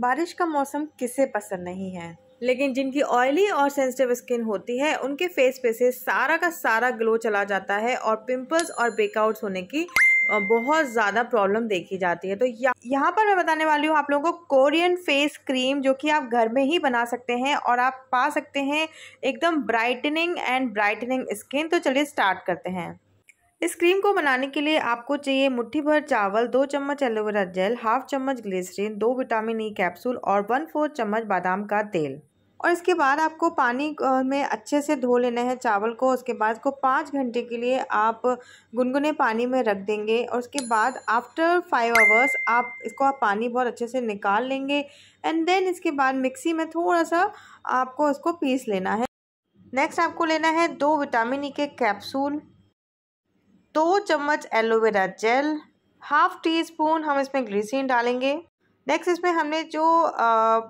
बारिश का मौसम किसे पसंद नहीं है लेकिन जिनकी ऑयली और सेंसिटिव स्किन होती है उनके फेस पे से सारा का सारा ग्लो चला जाता है और पिंपल्स और ब्रेकआउट्स होने की बहुत ज़्यादा प्रॉब्लम देखी जाती है तो यहाँ पर मैं बताने वाली हूँ आप लोगों को कोरियन फेस क्रीम जो कि आप घर में ही बना सकते हैं और आप पा सकते हैं एकदम ब्राइटनिंग एंड ब्राइटनिंग स्किन तो चलिए स्टार्ट करते हैं इस क्रीम को बनाने के लिए आपको चाहिए मुट्ठी भर चावल दो चम्मच एलोवेरा जेल हाफ चम्मच ग्लिसरीन दो विटामिन ई कैप्सूल और वन फोर्थ चम्मच बादाम का तेल और इसके बाद आपको पानी में अच्छे से धो लेना है चावल को उसके बाद को पाँच घंटे के लिए आप गुनगुने पानी में रख देंगे और उसके बाद आफ्टर फाइव आवर्स आप इसको आप पानी बहुत अच्छे से निकाल लेंगे एंड देन इसके बाद मिक्सी में थोड़ा सा आपको इसको पीस लेना है नेक्स्ट आपको लेना है दो विटामिन ई के कैप्सूल दो चम्मच aloe vera gel half teaspoon हम इसमें ग्लिसरीन डालेंगे नेक्स्ट इसमें हमने जो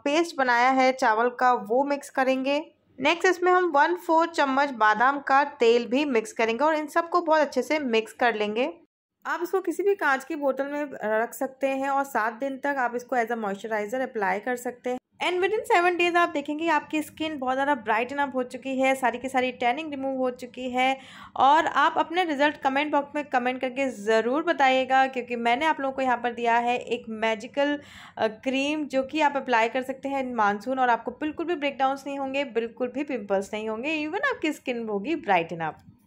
पेस्ट बनाया है चावल का वो मिक्स करेंगे नेक्स्ट इसमें हम वन फोर चम्मच बादाम का तेल भी मिक्स करेंगे और इन सबको बहुत अच्छे से मिक्स कर लेंगे आप इसको किसी भी कांच की बोतल में रख सकते हैं और सात दिन तक आप इसको एज अ मॉइस्चराइज़र अप्लाई कर सकते हैं and within seven days आप देखेंगे आपकी स्किन बहुत ज़्यादा ब्राइटन अप हो चुकी है सारी की सारी टैनिंग रिमूव हो चुकी है और आप अपने रिजल्ट कमेंट बॉक्स में कमेंट करके ज़रूर बताइएगा क्योंकि मैंने आप लोगों को यहाँ पर दिया है एक मैजिकल क्रीम जो कि आप अप्लाई कर सकते हैं मानसून और आपको बिल्कुल भी ब्रेकडाउंस नहीं होंगे बिल्कुल भी पिम्पल्स नहीं होंगे इवन आपकी स्किन होगी ब्राइटन अप